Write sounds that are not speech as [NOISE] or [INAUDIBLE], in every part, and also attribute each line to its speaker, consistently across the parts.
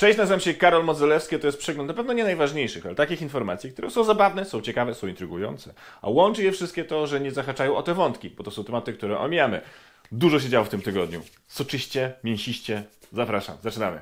Speaker 1: Cześć, nazywam się Karol Modzelewski, to jest przegląd na pewno nie najważniejszych, ale takich informacji, które są zabawne, są ciekawe, są intrygujące. A łączy je wszystkie to, że nie zahaczają o te wątki, bo to są tematy, które omijamy. Dużo się działo w tym tygodniu. Soczyście, mięsiście. Zapraszam, zaczynamy.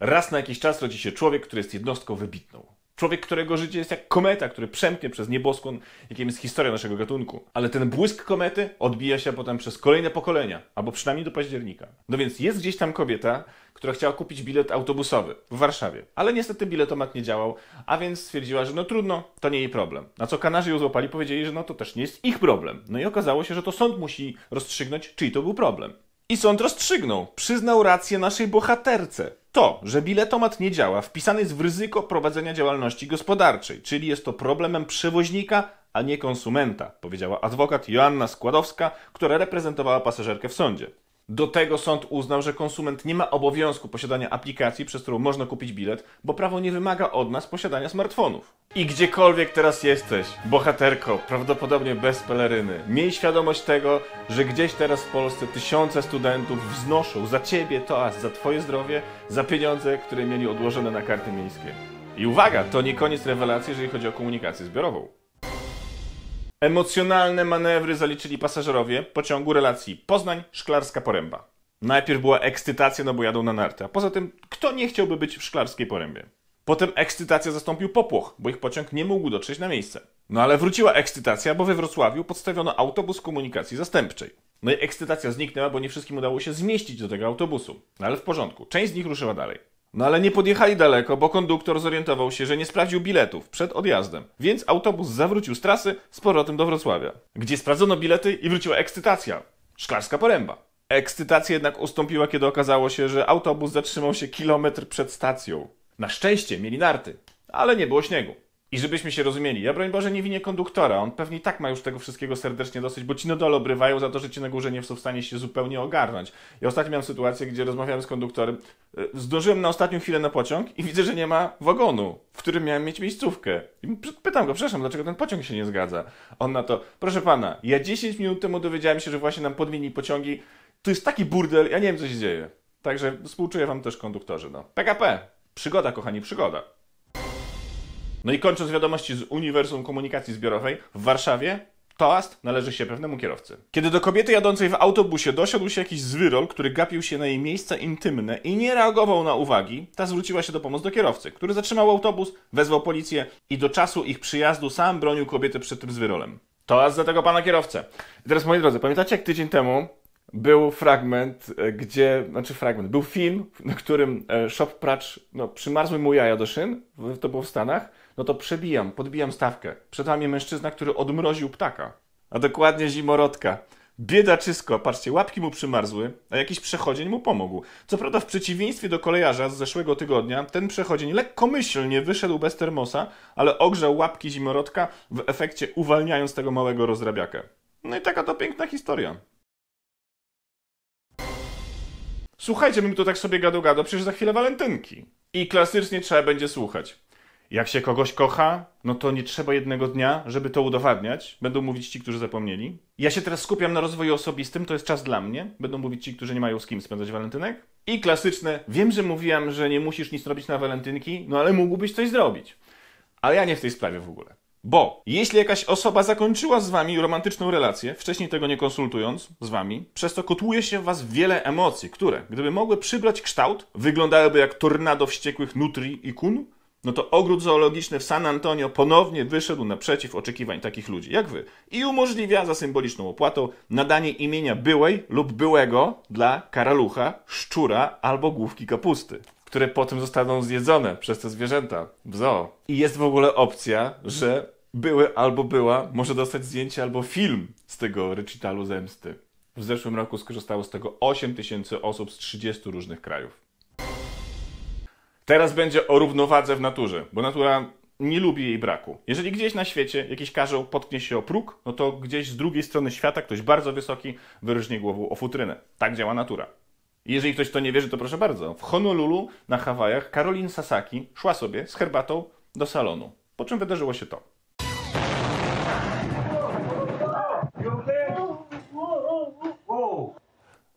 Speaker 1: Raz na jakiś czas rodzi się człowiek, który jest jednostką wybitną. Człowiek, którego życie jest jak kometa, który przemknie przez nieboskłon, jakim jest historia naszego gatunku. Ale ten błysk komety odbija się potem przez kolejne pokolenia, albo przynajmniej do października. No więc jest gdzieś tam kobieta, która chciała kupić bilet autobusowy w Warszawie, ale niestety biletomat nie działał, a więc stwierdziła, że no trudno, to nie jej problem. Na co kanarzy ją złapali, powiedzieli, że no to też nie jest ich problem. No i okazało się, że to sąd musi rozstrzygnąć, czyj to był problem. I sąd rozstrzygnął, przyznał rację naszej bohaterce. To, że biletomat nie działa, wpisany jest w ryzyko prowadzenia działalności gospodarczej, czyli jest to problemem przewoźnika, a nie konsumenta, powiedziała adwokat Joanna Składowska, która reprezentowała pasażerkę w sądzie. Do tego sąd uznał, że konsument nie ma obowiązku posiadania aplikacji, przez którą można kupić bilet, bo prawo nie wymaga od nas posiadania smartfonów. I gdziekolwiek teraz jesteś, bohaterko, prawdopodobnie bez peleryny, miej świadomość tego, że gdzieś teraz w Polsce tysiące studentów wznoszą za ciebie toast, za twoje zdrowie, za pieniądze, które mieli odłożone na karty miejskie. I uwaga, to nie koniec rewelacji, jeżeli chodzi o komunikację zbiorową. Emocjonalne manewry zaliczyli pasażerowie pociągu relacji Poznań-Szklarska-Poręba. Najpierw była ekscytacja, no bo jadą na narty, a poza tym kto nie chciałby być w Szklarskiej Porębie? Potem ekscytacja zastąpił popłoch, bo ich pociąg nie mógł dotrzeć na miejsce. No ale wróciła ekscytacja, bo we Wrocławiu podstawiono autobus komunikacji zastępczej. No i ekscytacja zniknęła, bo nie wszystkim udało się zmieścić do tego autobusu. No ale w porządku, część z nich ruszyła dalej. No ale nie podjechali daleko, bo konduktor zorientował się, że nie sprawdził biletów przed odjazdem, więc autobus zawrócił z trasy z powrotem do Wrocławia, gdzie sprawdzono bilety i wróciła ekscytacja. Szklarska poręba. Ekscytacja jednak ustąpiła, kiedy okazało się, że autobus zatrzymał się kilometr przed stacją. Na szczęście mieli narty, ale nie było śniegu. I żebyśmy się rozumieli, ja broń Boże nie winię konduktora, on pewnie i tak ma już tego wszystkiego serdecznie dosyć, bo ci na dole obrywają za to, że ci na górze nie są w stanie się zupełnie ogarnąć. Ja ostatnio miałem sytuację, gdzie rozmawiałem z konduktorem, e, zdążyłem na ostatnią chwilę na pociąg i widzę, że nie ma wagonu, w którym miałem mieć miejscówkę. I pytam go, przepraszam, dlaczego ten pociąg się nie zgadza? On na to, proszę pana, ja 10 minut temu dowiedziałem się, że właśnie nam podmieni pociągi, to jest taki burdel, ja nie wiem co się dzieje. Także współczuję wam też konduktorzy, no. PKP, przygoda kochani, przygoda. No i kończąc wiadomości z Uniwersum Komunikacji Zbiorowej, w Warszawie toast należy się pewnemu kierowcy. Kiedy do kobiety jadącej w autobusie dosiadł się jakiś zwyrol, który gapił się na jej miejsca intymne i nie reagował na uwagi, ta zwróciła się do pomocy do kierowcy, który zatrzymał autobus, wezwał policję i do czasu ich przyjazdu sam bronił kobiety przed tym zwyrolem. Toast za tego pana kierowcę. I teraz moi drodzy, pamiętacie jak tydzień temu był fragment, e, gdzie, znaczy fragment, był film, na którym e, Shop Pracz, no, przymarzły mu jaja do szyn, to było w Stanach, no to przebijam, podbijam stawkę. Przed nami mężczyzna, który odmroził ptaka, a dokładnie zimorodka. Biedaczysko, patrzcie, łapki mu przymarzły, a jakiś przechodzień mu pomógł. Co prawda w przeciwieństwie do kolejarza z zeszłego tygodnia, ten przechodzień lekkomyślnie wyszedł bez termosa, ale ogrzał łapki zimorodka, w efekcie uwalniając tego małego rozrabiakę. No i taka to piękna historia. Słuchajcie, my to tak sobie gado gado, przecież za chwilę walentynki. I klasycznie trzeba będzie słuchać. Jak się kogoś kocha, no to nie trzeba jednego dnia, żeby to udowadniać. Będą mówić ci, którzy zapomnieli. Ja się teraz skupiam na rozwoju osobistym, to jest czas dla mnie. Będą mówić ci, którzy nie mają z kim spędzać walentynek. I klasyczne, wiem, że mówiłam, że nie musisz nic robić na walentynki, no ale mógłbyś coś zrobić. Ale ja nie w tej sprawie w ogóle. Bo jeśli jakaś osoba zakończyła z wami romantyczną relację, wcześniej tego nie konsultując z wami, przez to kotłuje się w was wiele emocji, które, gdyby mogły przybrać kształt, wyglądałyby jak tornado wściekłych nutri i kun, no to ogród zoologiczny w San Antonio ponownie wyszedł naprzeciw oczekiwań takich ludzi jak wy i umożliwia za symboliczną opłatą nadanie imienia byłej lub byłego dla karalucha, szczura albo główki kapusty które potem zostaną zjedzone przez te zwierzęta w zoo. I jest w ogóle opcja, że były albo była może dostać zdjęcie albo film z tego recitalu zemsty. W zeszłym roku skorzystało z tego 8 tysięcy osób z 30 różnych krajów. Teraz będzie o równowadze w naturze, bo natura nie lubi jej braku. Jeżeli gdzieś na świecie jakiś karzeł potknie się o próg, no to gdzieś z drugiej strony świata ktoś bardzo wysoki wyróżni głową o futrynę. Tak działa natura. Jeżeli ktoś to nie wierzy, to proszę bardzo. W Honolulu na Hawajach Karolin Sasaki szła sobie z herbatą do salonu. Po czym wydarzyło się to.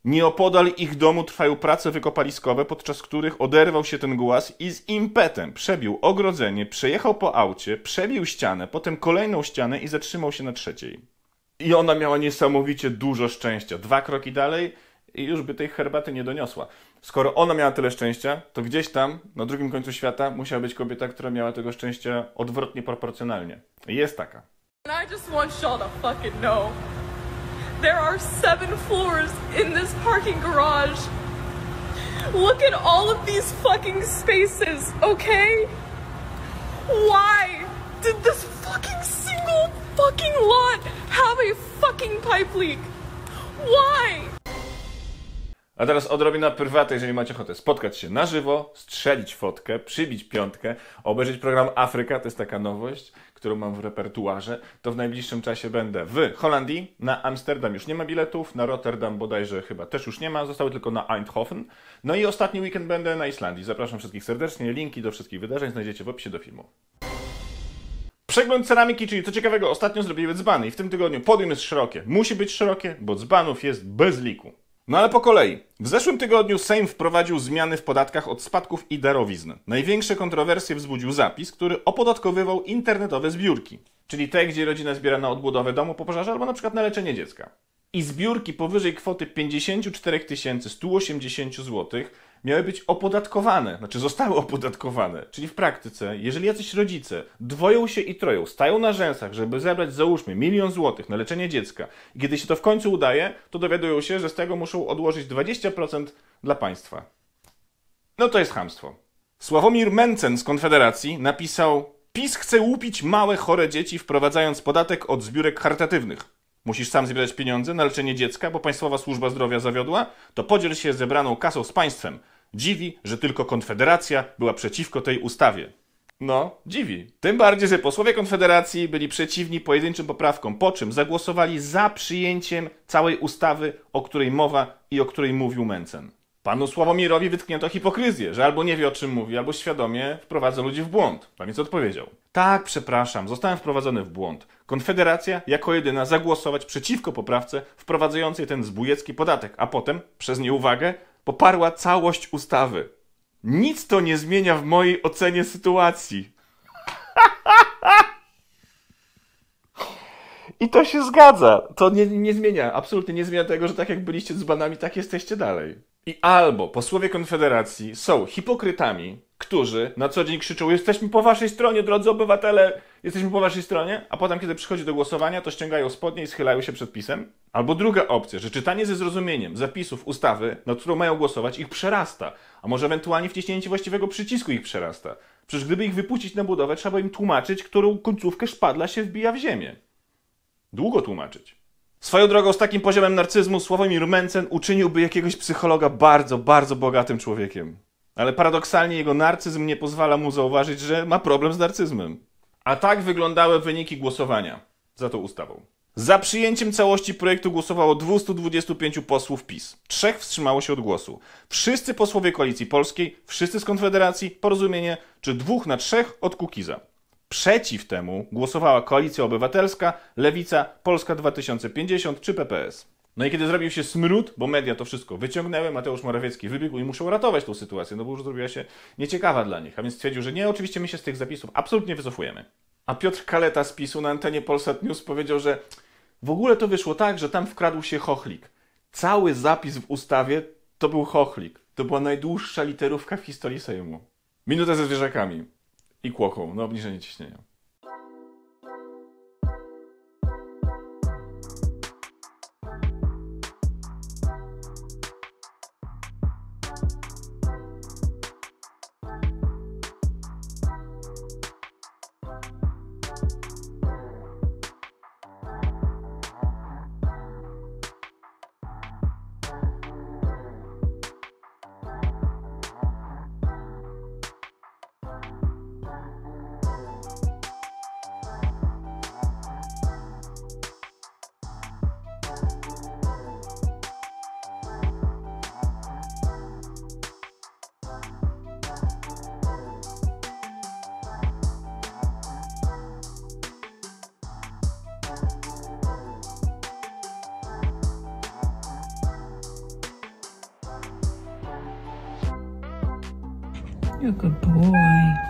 Speaker 1: Nieopodal ich domu trwają prace wykopaliskowe, podczas których oderwał się ten głaz i z impetem przebił ogrodzenie, przejechał po aucie, przebił ścianę, potem kolejną ścianę i zatrzymał się na trzeciej. I ona miała niesamowicie dużo szczęścia. Dwa kroki dalej i już by tej herbaty nie doniosła. Skoro ona miała tyle szczęścia, to gdzieś tam, na drugim końcu świata, musiała być kobieta, która miała tego szczęścia odwrotnie proporcjonalnie. Jest taka. And I just want y'all to fucking know. There are seven floors in this parking garage. Look at all of these fucking spaces, okay? Why did this fucking single fucking lot have a fucking pipe leak? Why? A teraz odrobina prywatna, jeżeli macie ochotę spotkać się na żywo, strzelić fotkę, przybić piątkę, obejrzeć program Afryka, to jest taka nowość, którą mam w repertuarze, to w najbliższym czasie będę w Holandii, na Amsterdam już nie ma biletów, na Rotterdam bodajże chyba też już nie ma, zostały tylko na Eindhoven. No i ostatni weekend będę na Islandii. Zapraszam wszystkich serdecznie, linki do wszystkich wydarzeń znajdziecie w opisie do filmu. Przegląd ceramiki, czyli co ciekawego, ostatnio zrobiły dzbany i w tym tygodniu podium jest szerokie. Musi być szerokie, bo dzbanów jest bez liku. No ale po kolei. W zeszłym tygodniu Sejm wprowadził zmiany w podatkach od spadków i darowizn. Największe kontrowersje wzbudził zapis, który opodatkowywał internetowe zbiórki, czyli te, gdzie rodzina zbiera na odbudowę domu po pożarze albo na przykład na leczenie dziecka. I zbiórki powyżej kwoty 54 180 zł miały być opodatkowane, znaczy zostały opodatkowane. Czyli w praktyce, jeżeli jacyś rodzice dwoją się i troją, stają na rzęsach, żeby zebrać załóżmy milion złotych na leczenie dziecka, i kiedy się to w końcu udaje, to dowiadują się, że z tego muszą odłożyć 20% dla państwa. No to jest hamstwo. Sławomir Mencen z Konfederacji napisał: PiS chce łupić małe, chore dzieci, wprowadzając podatek od zbiórek charytatywnych. Musisz sam zbierać pieniądze na leczenie dziecka, bo Państwowa Służba Zdrowia zawiodła? To podziel się zebraną kasą z państwem, Dziwi, że tylko Konfederacja była przeciwko tej ustawie. No, dziwi. Tym bardziej, że posłowie Konfederacji byli przeciwni pojedynczym poprawkom, po czym zagłosowali za przyjęciem całej ustawy, o której mowa i o której mówił Mencen. Panu Sławomirowi wytknięto hipokryzję, że albo nie wie o czym mówi, albo świadomie wprowadza ludzi w błąd. Pan więc odpowiedział: Tak, przepraszam, zostałem wprowadzony w błąd. Konfederacja jako jedyna zagłosować przeciwko poprawce wprowadzającej ten zbójecki podatek, a potem, przez nieuwagę, poparła całość ustawy. Nic to nie zmienia w mojej ocenie sytuacji. I to się zgadza. To nie, nie zmienia, absolutnie nie zmienia tego, że tak jak byliście dzbanami, tak jesteście dalej. I albo posłowie Konfederacji są hipokrytami, którzy na co dzień krzyczą: Jesteśmy po waszej stronie, drodzy obywatele, jesteśmy po waszej stronie, a potem, kiedy przychodzi do głosowania, to ściągają spodnie i schylają się przed pisem. Albo druga opcja, że czytanie ze zrozumieniem zapisów ustawy, nad którą mają głosować, ich przerasta, a może ewentualnie wciśnięcie właściwego przycisku ich przerasta. Przecież gdyby ich wypuścić na budowę, trzeba im tłumaczyć, którą końcówkę szpadla się wbija w ziemię. Długo tłumaczyć. Swoją drogą z takim poziomem narcyzmu Sławomir Mencen uczyniłby jakiegoś psychologa bardzo, bardzo bogatym człowiekiem ale paradoksalnie jego narcyzm nie pozwala mu zauważyć, że ma problem z narcyzmem. A tak wyglądały wyniki głosowania za tą ustawą. Za przyjęciem całości projektu głosowało 225 posłów PiS. Trzech wstrzymało się od głosu. Wszyscy posłowie Koalicji Polskiej, wszyscy z Konfederacji, Porozumienie, czy dwóch na trzech od Kukiza. Przeciw temu głosowała Koalicja Obywatelska, Lewica, Polska 2050 czy PPS. No i kiedy zrobił się smród, bo media to wszystko wyciągnęły, Mateusz Morawiecki wybiegł i muszą ratować tą sytuację, no bo już zrobiła się nieciekawa dla nich. A więc stwierdził, że nie, oczywiście my się z tych zapisów absolutnie wycofujemy. A Piotr Kaleta z PiSu na antenie Polsat News powiedział, że w ogóle to wyszło tak, że tam wkradł się chochlik. Cały zapis w ustawie to był chochlik. To była najdłuższa literówka w historii Sejmu. Minuta ze zwierzakami i kłoką na no obniżenie ciśnienia. You're a good boy.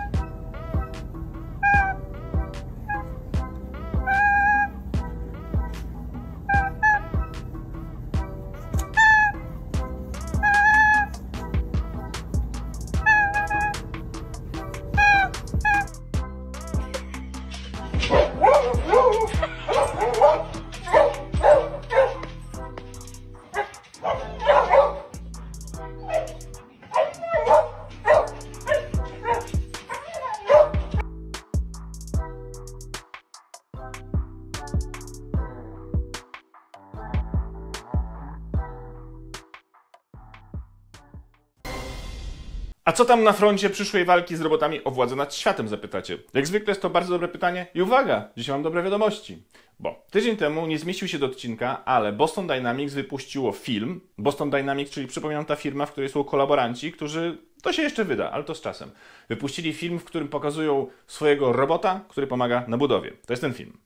Speaker 1: A co tam na froncie przyszłej walki z robotami o władzę nad światem, zapytacie? Jak zwykle jest to bardzo dobre pytanie i uwaga, dzisiaj mam dobre wiadomości. Bo tydzień temu nie zmieścił się do odcinka, ale Boston Dynamics wypuściło film. Boston Dynamics, czyli przypominam ta firma, w której są kolaboranci, którzy to się jeszcze wyda, ale to z czasem. Wypuścili film, w którym pokazują swojego robota, który pomaga na budowie. To jest ten film.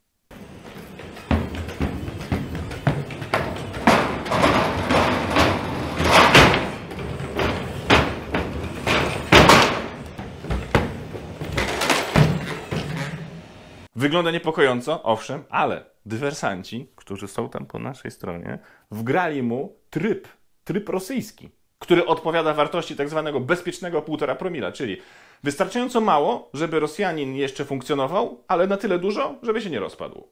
Speaker 1: Wygląda niepokojąco, owszem, ale dywersanci, którzy są tam po naszej stronie, wgrali mu tryb, tryb rosyjski, który odpowiada wartości tak zwanego bezpiecznego półtora promila, czyli wystarczająco mało, żeby Rosjanin jeszcze funkcjonował, ale na tyle dużo, żeby się nie rozpadł.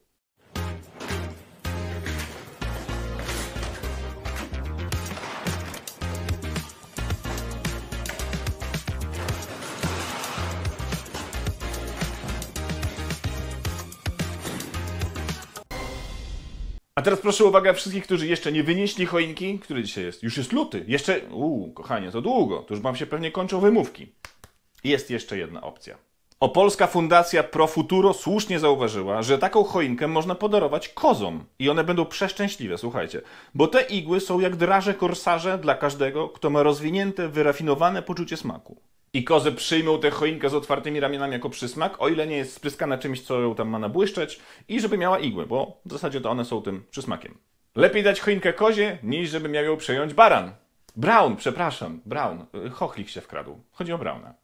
Speaker 1: teraz proszę uwagę wszystkich, którzy jeszcze nie wynieśli choinki. Który dzisiaj jest? Już jest luty. Jeszcze, uuu, kochanie, to długo. To już wam się pewnie kończą wymówki. Jest jeszcze jedna opcja. Opolska Fundacja Pro Futuro słusznie zauważyła, że taką choinkę można podarować kozom i one będą przeszczęśliwe, słuchajcie, bo te igły są jak draże korsarze dla każdego, kto ma rozwinięte, wyrafinowane poczucie smaku i kozy przyjmą tę choinkę z otwartymi ramionami jako przysmak, o ile nie jest spryskana czymś, co ją tam ma nabłyszczeć i żeby miała igły, bo w zasadzie to one są tym przysmakiem. Lepiej dać choinkę kozie, niż żeby miał ją przejąć baran. Brown, przepraszam, Brown. Chochlik się wkradł. Chodzi o Brauna.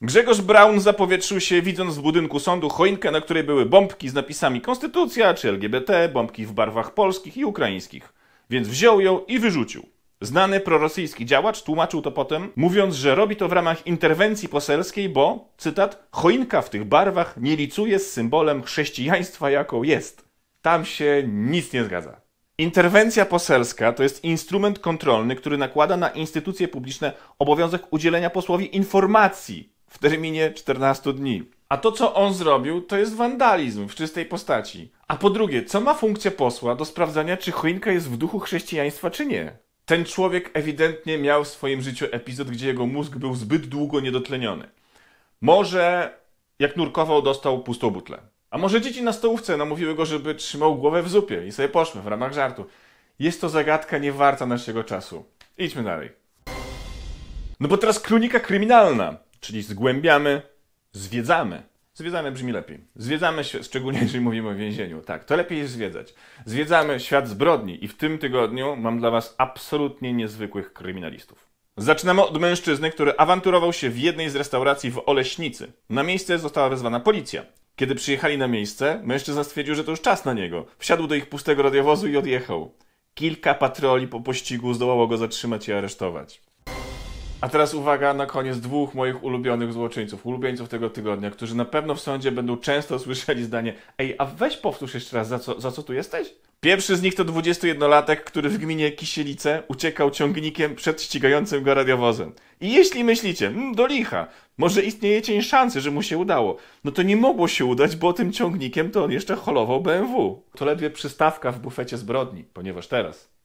Speaker 1: Grzegorz Braun zapowietrzył się, widząc w budynku sądu choinkę, na której były bombki z napisami Konstytucja czy LGBT, bombki w barwach polskich i ukraińskich. Więc wziął ją i wyrzucił. Znany prorosyjski działacz tłumaczył to potem, mówiąc, że robi to w ramach interwencji poselskiej, bo, cytat, choinka w tych barwach nie licuje z symbolem chrześcijaństwa, jaką jest. Tam się nic nie zgadza. Interwencja poselska to jest instrument kontrolny, który nakłada na instytucje publiczne obowiązek udzielenia posłowi informacji w terminie 14 dni. A to, co on zrobił, to jest wandalizm w czystej postaci. A po drugie, co ma funkcja posła do sprawdzania, czy choinka jest w duchu chrześcijaństwa, czy nie? ten człowiek ewidentnie miał w swoim życiu epizod, gdzie jego mózg był zbyt długo niedotleniony. Może jak nurkował, dostał pustą butlę. A może dzieci na stołówce namówiły go, żeby trzymał głowę w zupie i sobie poszmy w ramach żartu. Jest to zagadka nie warta naszego czasu. Idźmy dalej. No bo teraz kronika kryminalna, czyli zgłębiamy, zwiedzamy Zwiedzamy brzmi lepiej. Zwiedzamy, szczególnie [LAUGHS] jeżeli mówimy o więzieniu. Tak, to lepiej jest zwiedzać. Zwiedzamy świat zbrodni i w tym tygodniu mam dla Was absolutnie niezwykłych kryminalistów. Zaczynamy od mężczyzny, który awanturował się w jednej z restauracji w Oleśnicy. Na miejsce została wezwana policja. Kiedy przyjechali na miejsce, mężczyzna stwierdził, że to już czas na niego. Wsiadł do ich pustego radiowozu i odjechał. Kilka patroli po pościgu zdołało go zatrzymać i aresztować. A teraz uwaga na koniec dwóch moich ulubionych złoczyńców, ulubieńców tego tygodnia, którzy na pewno w sądzie będą często słyszeli zdanie Ej, a weź powtórz jeszcze raz, za co, za co tu jesteś? Pierwszy z nich to 21-latek, który w gminie Kisielice uciekał ciągnikiem przed ścigającym go radiowozem. I jeśli myślicie, mmm, do licha, może istnieje cień szansy, że mu się udało, no to nie mogło się udać, bo tym ciągnikiem to on jeszcze holował BMW. To ledwie przystawka w bufecie zbrodni, ponieważ teraz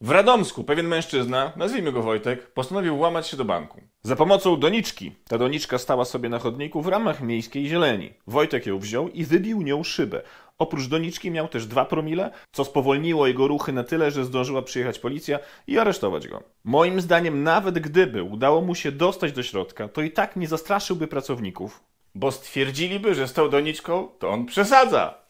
Speaker 1: w Radomsku pewien mężczyzna, nazwijmy go Wojtek, postanowił włamać się do banku. Za pomocą doniczki. Ta doniczka stała sobie na chodniku w ramach miejskiej zieleni. Wojtek ją wziął i wybił nią szybę. Oprócz doniczki miał też dwa promile, co spowolniło jego ruchy na tyle, że zdążyła przyjechać policja i aresztować go. Moim zdaniem, nawet gdyby udało mu się dostać do środka, to i tak nie zastraszyłby pracowników, bo stwierdziliby, że z tą doniczką to on przesadza.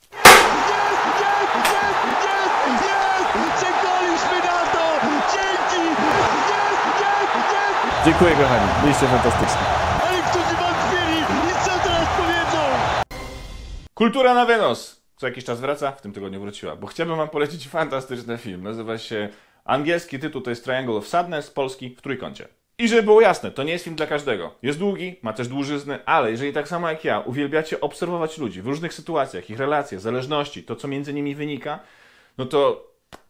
Speaker 1: Dziękuję kochani, byliście fantastyczni. Ale którzy wam chcieli i co teraz powiedzą? Kultura na Wenos. Co jakiś czas wraca, w tym tygodniu wróciła, bo chciałbym wam polecić fantastyczny film. Nazywa się Angielski tytuł to jest Triangle of Sadness, polski w trójkącie. I żeby było jasne, to nie jest film dla każdego. Jest długi, ma też dłużyzny, ale jeżeli tak samo jak ja uwielbiacie obserwować ludzi w różnych sytuacjach, ich relacje, zależności, to co między nimi wynika, no to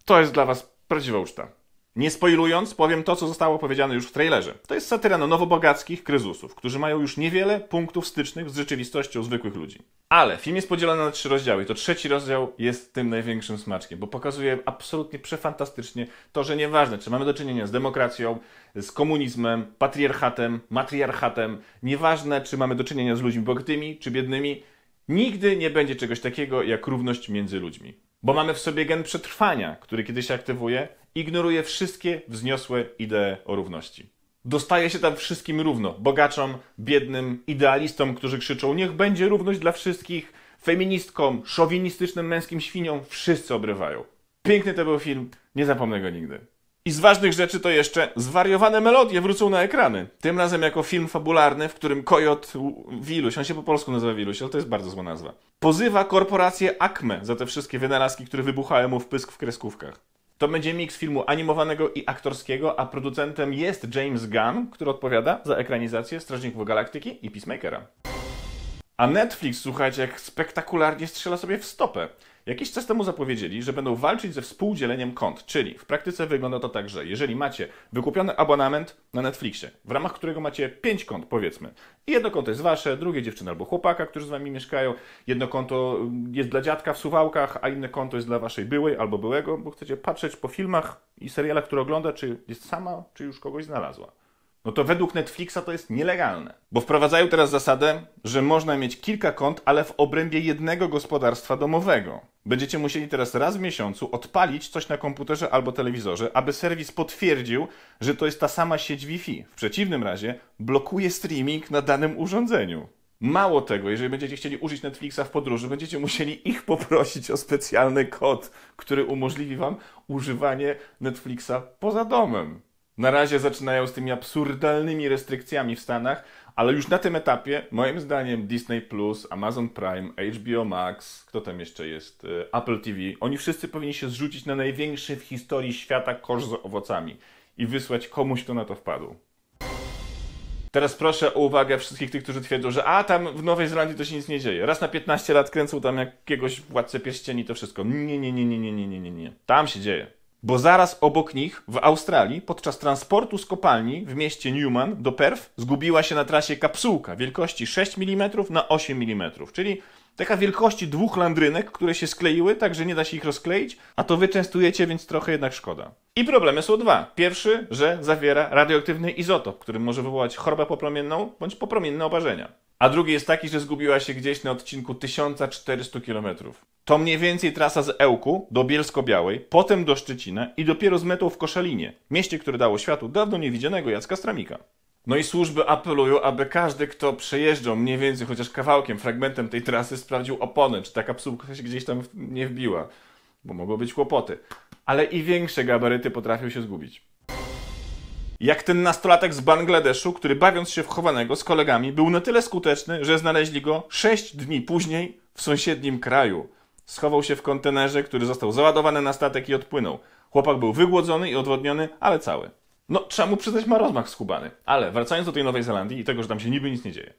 Speaker 1: to jest dla was prawdziwa uczta. Nie spoilując, powiem to, co zostało powiedziane już w trailerze. To jest satyra na nowobogackich kryzusów, którzy mają już niewiele punktów stycznych z rzeczywistością zwykłych ludzi. Ale film jest podzielony na trzy rozdziały i to trzeci rozdział jest tym największym smaczkiem, bo pokazuje absolutnie przefantastycznie to, że nieważne, czy mamy do czynienia z demokracją, z komunizmem, patriarchatem, matriarchatem, nieważne, czy mamy do czynienia z ludźmi bogatymi czy biednymi, nigdy nie będzie czegoś takiego jak równość między ludźmi. Bo mamy w sobie gen przetrwania, który kiedy się aktywuje, ignoruje wszystkie wzniosłe idee o równości. Dostaje się tam wszystkim równo bogaczom, biednym, idealistom, którzy krzyczą: Niech będzie równość dla wszystkich, feministkom, szowinistycznym męskim świniom wszyscy obrywają. Piękny to był film, nie zapomnę go nigdy. I z ważnych rzeczy to jeszcze zwariowane melodie wrócą na ekrany. Tym razem jako film fabularny, w którym Kojot Wiluś, on się po polsku nazywa Wiluś, ale to jest bardzo zła nazwa, pozywa korporację Acme za te wszystkie wynalazki, które wybuchają mu w pysk w kreskówkach. To będzie miks filmu animowanego i aktorskiego, a producentem jest James Gunn, który odpowiada za ekranizację Strażników Galaktyki i Peacemakera. A Netflix, słuchajcie, jak spektakularnie strzela sobie w stopę. Jakiś czas temu zapowiedzieli, że będą walczyć ze współdzieleniem kont, czyli w praktyce wygląda to tak, że jeżeli macie wykupiony abonament na Netflixie, w ramach którego macie 5 kont powiedzmy, i jedno konto jest wasze, drugie dziewczyny albo chłopaka, którzy z wami mieszkają, jedno konto mm, jest dla dziadka w suwałkach, a inne konto jest dla waszej byłej albo byłego, bo chcecie patrzeć po filmach i serialach, które ogląda, czy jest sama, czy już kogoś znalazła no to według Netflixa to jest nielegalne. Bo wprowadzają teraz zasadę, że można mieć kilka kont, ale w obrębie jednego gospodarstwa domowego. Będziecie musieli teraz raz w miesiącu odpalić coś na komputerze albo telewizorze, aby serwis potwierdził, że to jest ta sama sieć Wi-Fi. W przeciwnym razie blokuje streaming na danym urządzeniu. Mało tego, jeżeli będziecie chcieli użyć Netflixa w podróży, będziecie musieli ich poprosić o specjalny kod, który umożliwi wam używanie Netflixa poza domem. Na razie zaczynają z tymi absurdalnymi restrykcjami w Stanach, ale już na tym etapie, moim zdaniem, Disney Amazon Prime, HBO Max, kto tam jeszcze jest, y, Apple TV, oni wszyscy powinni się zrzucić na największy w historii świata kosz z owocami i wysłać komuś, kto na to wpadł. Teraz proszę o uwagę wszystkich tych, którzy twierdzą, że a tam w Nowej Zelandii to się nic nie dzieje. Raz na 15 lat kręcą tam jakiegoś władcę pierścieni, to wszystko. Nie, nie, nie, nie, nie, nie, nie, nie. Tam się dzieje bo zaraz obok nich w Australii podczas transportu z kopalni w mieście Newman do Perth zgubiła się na trasie kapsułka wielkości 6 mm na 8 mm, czyli taka wielkości dwóch landrynek, które się skleiły, tak że nie da się ich rozkleić, a to wy częstujecie, więc trochę jednak szkoda. I problemy są dwa. Pierwszy, że zawiera radioaktywny izotop, który może wywołać chorobę popromienną bądź popromienne oparzenia a drugi jest taki, że zgubiła się gdzieś na odcinku 1400 km. To mniej więcej trasa z Ełku do Bielsko-Białej, potem do Szczecina i dopiero z metą w Koszalinie, mieście, które dało światu dawno niewidzianego Jacka Stramika. No i służby apelują, aby każdy, kto przejeżdżał mniej więcej chociaż kawałkiem, fragmentem tej trasy, sprawdził opony, czy taka psówka się gdzieś tam nie wbiła, bo mogą być kłopoty. Ale i większe gabaryty potrafią się zgubić. Jak ten nastolatek z Bangladeszu, który bawiąc się w chowanego z kolegami był na tyle skuteczny, że znaleźli go sześć dni później w sąsiednim kraju. Schował się w kontenerze, który został załadowany na statek i odpłynął. Chłopak był wygłodzony i odwodniony, ale cały. No, trzeba mu przyznać, ma rozmach skubany? Ale wracając do tej Nowej Zelandii i tego, że tam się niby nic nie dzieje.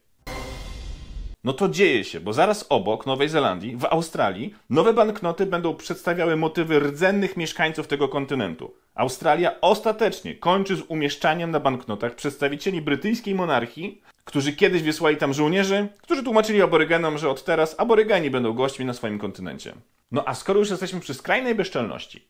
Speaker 1: No to dzieje się, bo zaraz obok Nowej Zelandii, w Australii, nowe banknoty będą przedstawiały motywy rdzennych mieszkańców tego kontynentu. Australia ostatecznie kończy z umieszczaniem na banknotach przedstawicieli brytyjskiej monarchii, którzy kiedyś wysłali tam żołnierzy, którzy tłumaczyli aborygenom, że od teraz aborygeni będą gośćmi na swoim kontynencie. No a skoro już jesteśmy przy skrajnej bezczelności,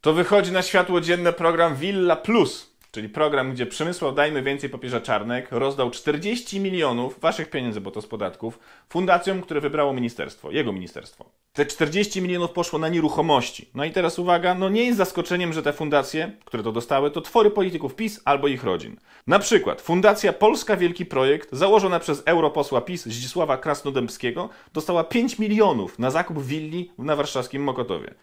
Speaker 1: to wychodzi na światło dzienne program Villa Plus, czyli program, gdzie Przemysław Dajmy Więcej Papieża Czarnek rozdał 40 milionów waszych pieniędzy, bo to z podatków, fundacjom, które wybrało ministerstwo, jego ministerstwo. Te 40 milionów poszło na nieruchomości. No i teraz uwaga, no nie jest zaskoczeniem, że te fundacje, które to dostały, to twory polityków PiS albo ich rodzin. Na przykład Fundacja Polska Wielki Projekt, założona przez europosła PiS Zdzisława Krasnodębskiego, dostała 5 milionów na zakup willi na warszawskim Mokotowie.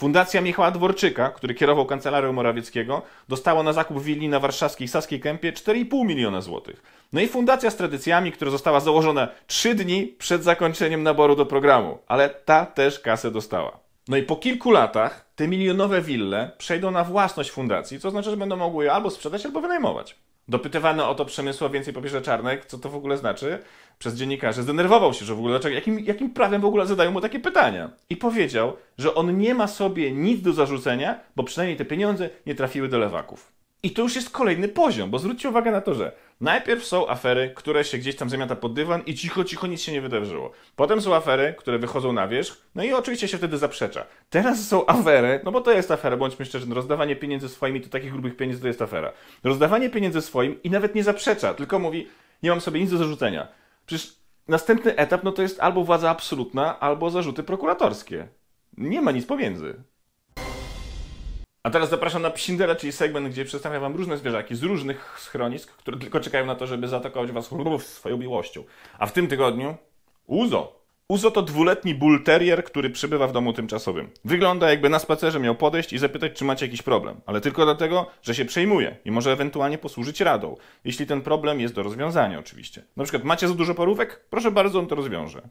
Speaker 1: Fundacja Michała Dworczyka, który kierował kancelarią Morawieckiego, dostała na zakup willi na warszawskiej Saskiej Kępie 4,5 miliona złotych. No i fundacja z tradycjami, która została założona 3 dni przed zakończeniem naboru do programu, ale ta też kasę dostała. No i po kilku latach te milionowe wille przejdą na własność fundacji, co znaczy, że będą mogły je albo sprzedać, albo wynajmować. Dopytywano o to Przemysła więcej papierze Czarnek, co to w ogóle znaczy, przez dziennikarzy zdenerwował się, że w ogóle dlaczego, jakim, jakim prawem w ogóle zadają mu takie pytania. I powiedział, że on nie ma sobie nic do zarzucenia, bo przynajmniej te pieniądze nie trafiły do lewaków. I to już jest kolejny poziom, bo zwróćcie uwagę na to, że najpierw są afery, które się gdzieś tam zamiata pod dywan i cicho, cicho nic się nie wydarzyło. Potem są afery, które wychodzą na wierzch, no i oczywiście się wtedy zaprzecza. Teraz są afery, no bo to jest afera, bądźmy szczerzy, no rozdawanie pieniędzy swoimi to takich grubych pieniędzy to jest afera. Rozdawanie pieniędzy swoim i nawet nie zaprzecza, tylko mówi, nie mam sobie nic do zarzucenia. Przecież następny etap, no to jest albo władza absolutna, albo zarzuty prokuratorskie. Nie ma nic pomiędzy. A teraz zapraszam na Psindera, czyli segment, gdzie przedstawiam Wam różne zwierzaki z różnych schronisk, które tylko czekają na to, żeby zaatakować Was swoją miłością. A w tym tygodniu Uzo. Uzo to dwuletni bull terrier, który przybywa w domu tymczasowym. Wygląda jakby na spacerze miał podejść i zapytać, czy macie jakiś problem, ale tylko dlatego, że się przejmuje i może ewentualnie posłużyć radą, jeśli ten problem jest do rozwiązania oczywiście. Na przykład macie za dużo parówek? Proszę bardzo, on to rozwiąże.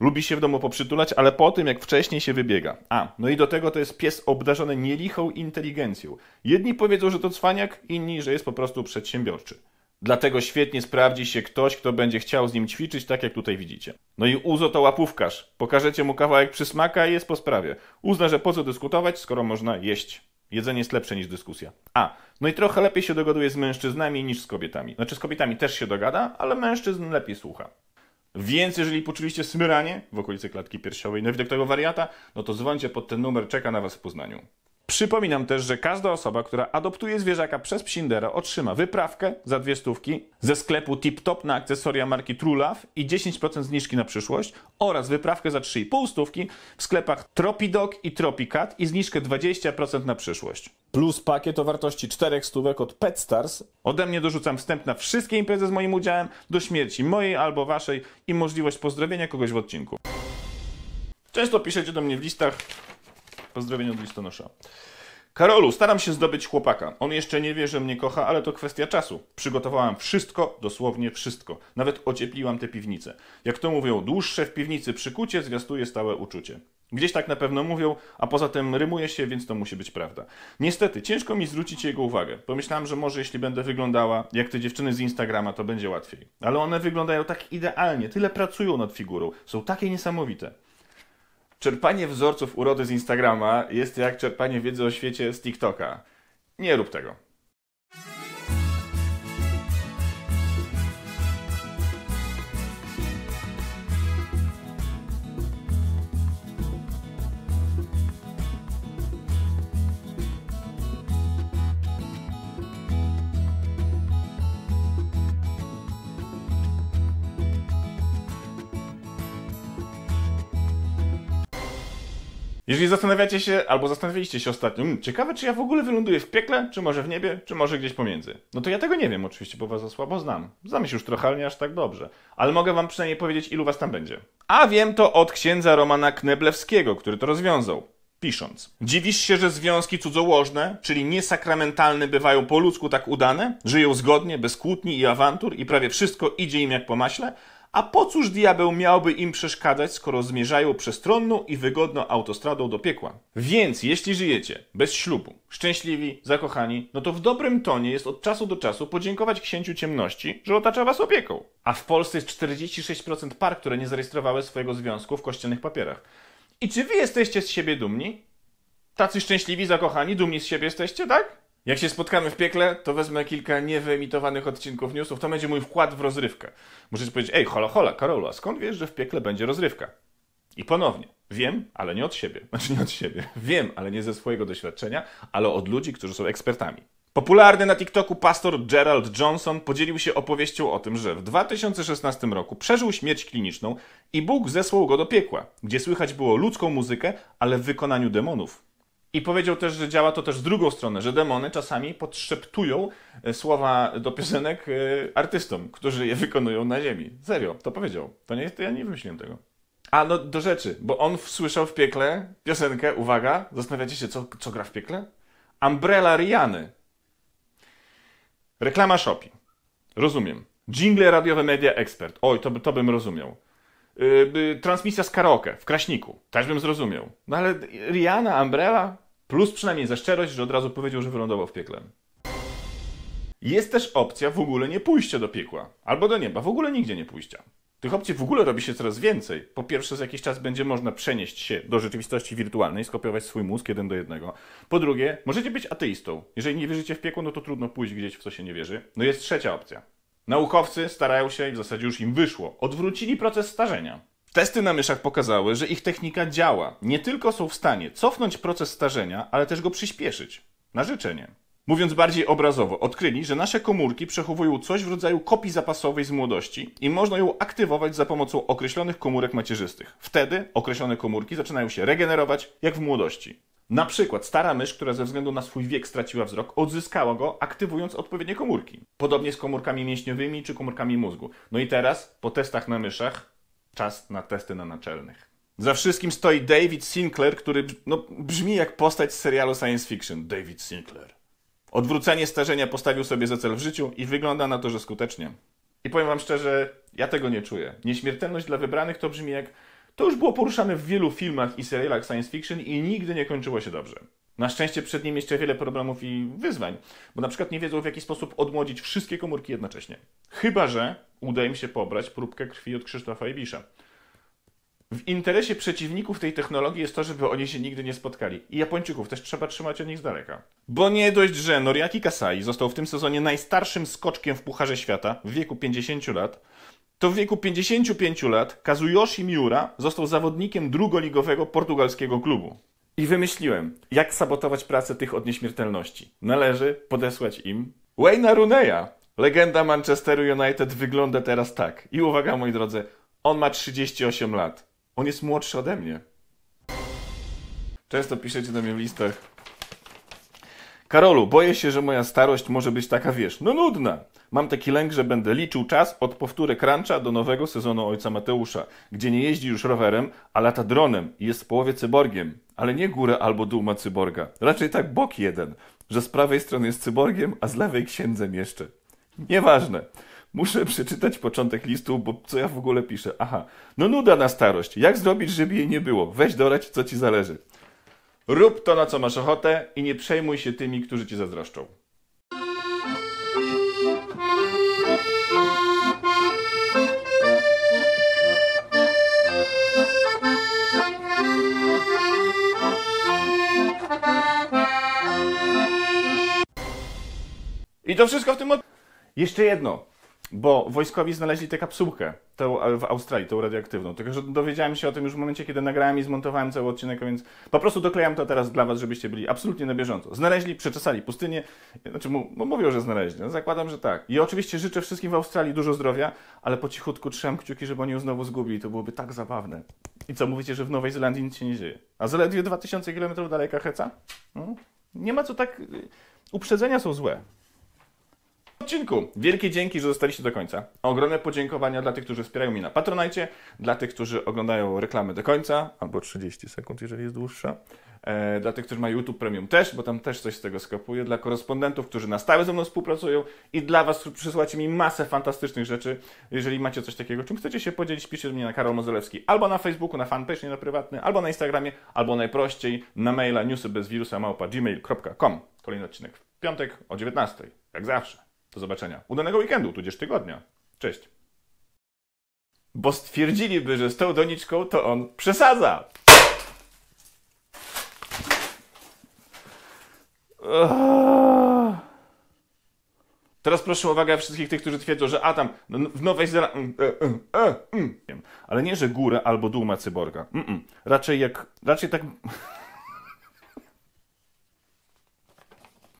Speaker 1: Lubi się w domu poprzytulać, ale po tym, jak wcześniej się wybiega. A, no i do tego to jest pies obdarzony nielichą inteligencją. Jedni powiedzą, że to cwaniak, inni, że jest po prostu przedsiębiorczy. Dlatego świetnie sprawdzi się ktoś, kto będzie chciał z nim ćwiczyć, tak jak tutaj widzicie. No i Uzo to łapówkarz. Pokażecie mu kawałek przysmaka i jest po sprawie. Uzna, że po co dyskutować, skoro można jeść. Jedzenie jest lepsze niż dyskusja. A, no i trochę lepiej się dogaduje z mężczyznami niż z kobietami. Znaczy z kobietami też się dogada, ale mężczyzn lepiej słucha. Więc jeżeli poczuliście smyranie w okolicy klatki piersiowej, no i widok tego wariata, no to dzwońcie pod ten numer, czeka na was w Poznaniu. Przypominam też, że każda osoba, która adoptuje zwierzaka przez Psindera, otrzyma wyprawkę za dwie stówki ze sklepu Tip Top na akcesoria marki Love i 10% zniżki na przyszłość oraz wyprawkę za 3,5 stówki w sklepach Tropidog i Tropicat i zniżkę 20% na przyszłość. Plus pakiet o wartości 4 stówek od PetStars. Ode mnie dorzucam wstęp na wszystkie imprezy z moim udziałem do śmierci mojej albo waszej i możliwość pozdrowienia kogoś w odcinku. Często piszecie do mnie w listach Pozdrowienia od listonosza. Karolu, staram się zdobyć chłopaka. On jeszcze nie wie, że mnie kocha, ale to kwestia czasu. Przygotowałam wszystko, dosłownie wszystko. Nawet ociepliłam tę piwnicę. Jak to mówią, dłuższe w piwnicy przykucie zwiastuje stałe uczucie. Gdzieś tak na pewno mówią, a poza tym rymuje się, więc to musi być prawda. Niestety, ciężko mi zwrócić jego uwagę. Pomyślałam, że może jeśli będę wyglądała jak te dziewczyny z Instagrama, to będzie łatwiej. Ale one wyglądają tak idealnie, tyle pracują nad figurą, są takie niesamowite. Czerpanie wzorców urody z Instagrama jest jak czerpanie wiedzy o świecie z TikToka. Nie rób tego. Jeżeli zastanawiacie się, albo zastanawialiście się ostatnio, hmm, ciekawe czy ja w ogóle wyląduję w piekle, czy może w niebie, czy może gdzieś pomiędzy. No to ja tego nie wiem oczywiście, bo was za słabo znam. Znam się już trochę, ale nie aż tak dobrze. Ale mogę wam przynajmniej powiedzieć, ilu was tam będzie. A wiem to od księdza Romana Kneblewskiego, który to rozwiązał. Pisząc. Dziwisz się, że związki cudzołożne, czyli niesakramentalne, bywają po ludzku tak udane? Żyją zgodnie, bez kłótni i awantur i prawie wszystko idzie im jak po maśle? A po cóż diabeł miałby im przeszkadzać, skoro zmierzają przestronną i wygodną autostradą do piekła? Więc jeśli żyjecie bez ślubu, szczęśliwi, zakochani, no to w dobrym tonie jest od czasu do czasu podziękować księciu ciemności, że otacza was opieką. A w Polsce jest 46% par, które nie zarejestrowały swojego związku w kościelnych papierach. I czy wy jesteście z siebie dumni? Tacy szczęśliwi, zakochani, dumni z siebie jesteście, tak? Jak się spotkamy w piekle, to wezmę kilka niewyemitowanych odcinków newsów. To będzie mój wkład w rozrywkę. Możecie powiedzieć, ej, hola, hola, Karolu, a skąd wiesz, że w piekle będzie rozrywka? I ponownie, wiem, ale nie od siebie. [LAUGHS] Znaczy nie od siebie. Wiem, ale nie ze swojego doświadczenia, ale od ludzi, którzy są ekspertami. Popularny na TikToku pastor Gerald Johnson podzielił się opowieścią o tym, że w 2016 roku przeżył śmierć kliniczną i Bóg zesłał go do piekła, gdzie słychać było ludzką muzykę, ale w wykonaniu demonów. I powiedział też, że działa to też w drugą stronę, że demony czasami podszeptują e, słowa do piosenek e, artystom, którzy je wykonują na ziemi. Serio, to powiedział. To nie, to ja nie wymyśliłem tego. A no do rzeczy, bo on słyszał w piekle piosenkę, uwaga, zastanawiacie się, co, co gra w piekle? Umbrella Riany. Reklama Shopi. Rozumiem. Jingle radiowe Media Expert. Oj, to, to bym rozumiał. Yy, transmisja z karaoke w Kraśniku. Też bym zrozumiał. No ale Rihanna, Umbrella? Plus przynajmniej za szczerość, że od razu powiedział, że wylądował w piekle. Jest też opcja w ogóle nie pójścia do piekła. Albo do nieba, w ogóle nigdzie nie pójścia. Tych opcji w ogóle robi się coraz więcej. Po pierwsze, za jakiś czas będzie można przenieść się do rzeczywistości wirtualnej, skopiować swój mózg jeden do jednego. Po drugie, możecie być ateistą. Jeżeli nie wierzycie w piekło, no to trudno pójść gdzieś, w co się nie wierzy. No jest trzecia opcja. Naukowcy starają się i w zasadzie już im wyszło. Odwrócili proces starzenia. Testy na myszach pokazały, że ich technika działa. Nie tylko są w stanie cofnąć proces starzenia, ale też go przyspieszyć. Na życzenie. Mówiąc bardziej obrazowo, odkryli, że nasze komórki przechowują coś w rodzaju kopii zapasowej z młodości i można ją aktywować za pomocą określonych komórek macierzystych. Wtedy określone komórki zaczynają się regenerować jak w młodości. Na przykład stara mysz, która ze względu na swój wiek straciła wzrok, odzyskała go, aktywując odpowiednie komórki. Podobnie z komórkami mięśniowymi czy komórkami mózgu. No i teraz, po testach na myszach, czas na testy na naczelnych. Za wszystkim stoi David Sinclair, który no, brzmi jak postać z serialu science fiction. David Sinclair. Odwrócenie starzenia postawił sobie za cel w życiu i wygląda na to, że skutecznie. I powiem wam szczerze, ja tego nie czuję. Nieśmiertelność dla wybranych to brzmi jak... To już było poruszane w wielu filmach i serialach science fiction i nigdy nie kończyło się dobrze. Na szczęście przed nim jeszcze wiele problemów i wyzwań, bo na przykład nie wiedzą w jaki sposób odmłodzić wszystkie komórki jednocześnie. Chyba, że uda im się pobrać próbkę krwi od Krzysztofa Ibisza. W interesie przeciwników tej technologii jest to, żeby oni się nigdy nie spotkali. I Japończyków też trzeba trzymać od nich z daleka. Bo nie dość, że Noriaki Kasai został w tym sezonie najstarszym skoczkiem w Pucharze Świata w wieku 50 lat, to w wieku 55 lat Kazuyoshi Miura został zawodnikiem drugoligowego portugalskiego klubu. I wymyśliłem, jak sabotować pracę tych od nieśmiertelności. Należy podesłać im Wayne'a Runeya. Legenda Manchesteru United wygląda teraz tak. I uwaga, moi drodzy, on ma 38 lat. On jest młodszy ode mnie. Często piszecie do mnie w listach. Karolu, boję się, że moja starość może być taka, wiesz, no nudna. Mam taki lęk, że będę liczył czas od powtórek rancha do nowego sezonu Ojca Mateusza, gdzie nie jeździ już rowerem, a lata dronem i jest w połowie cyborgiem, ale nie górę albo dół ma cyborga, raczej tak bok jeden, że z prawej strony jest cyborgiem, a z lewej księdzem jeszcze. Nieważne. Muszę przeczytać początek listu, bo co ja w ogóle piszę? Aha, no nuda na starość. Jak zrobić, żeby jej nie było? Weź dorać, co ci zależy. Rób to, na co masz ochotę i nie przejmuj się tymi, którzy ci zazdroszczą. I to wszystko w tym od... Jeszcze jedno, bo wojskowi znaleźli tę kapsułkę tą, e, w Australii, tą radioaktywną. Tylko, że dowiedziałem się o tym już w momencie, kiedy nagrałem i zmontowałem cały odcinek, więc po prostu doklejam to teraz dla Was, żebyście byli absolutnie na bieżąco. Znaleźli, przeczesali pustynię, znaczy mu, no mówią, że znaleźli, no zakładam, że tak. I oczywiście życzę wszystkim w Australii dużo zdrowia, ale po cichutku trzymam kciuki, żeby oni ją znowu zgubili, to byłoby tak zabawne. I co, mówicie, że w Nowej Zelandii nic się nie dzieje? A zaledwie 2000 km dalej heca? No, nie ma co tak... Y, uprzedzenia są złe odcinku. Wielkie dzięki, że zostaliście do końca. Ogromne podziękowania dla tych, którzy wspierają mnie na Patronajcie, dla tych, którzy oglądają reklamy do końca, albo 30 sekund, jeżeli jest dłuższa. E, dla tych, którzy mają YouTube Premium też, bo tam też coś z tego skopuję, dla korespondentów, którzy na stałe ze mną współpracują i dla Was przysyłacie mi masę fantastycznych rzeczy. Jeżeli macie coś takiego, czym chcecie się podzielić, piszcie do mnie na Karol Mozelewski albo na Facebooku, na fanpage, nie na prywatny, albo na Instagramie, albo najprościej na maila newsybezwirusa.gmail.com małpa gmail.com. Kolejny odcinek w piątek o 19, jak zawsze. Do zobaczenia. Udanego weekendu, tudzież tygodnia. Cześć. Bo stwierdziliby, że z tą doniczką to on przesadza. Teraz proszę o uwagę wszystkich tych, którzy twierdzą, że a tam no, w Nowej Zelandii. Mm, e, e, e, mm. Ale nie, że górę albo dół ma cyborga. Mm, raczej jak. Raczej tak.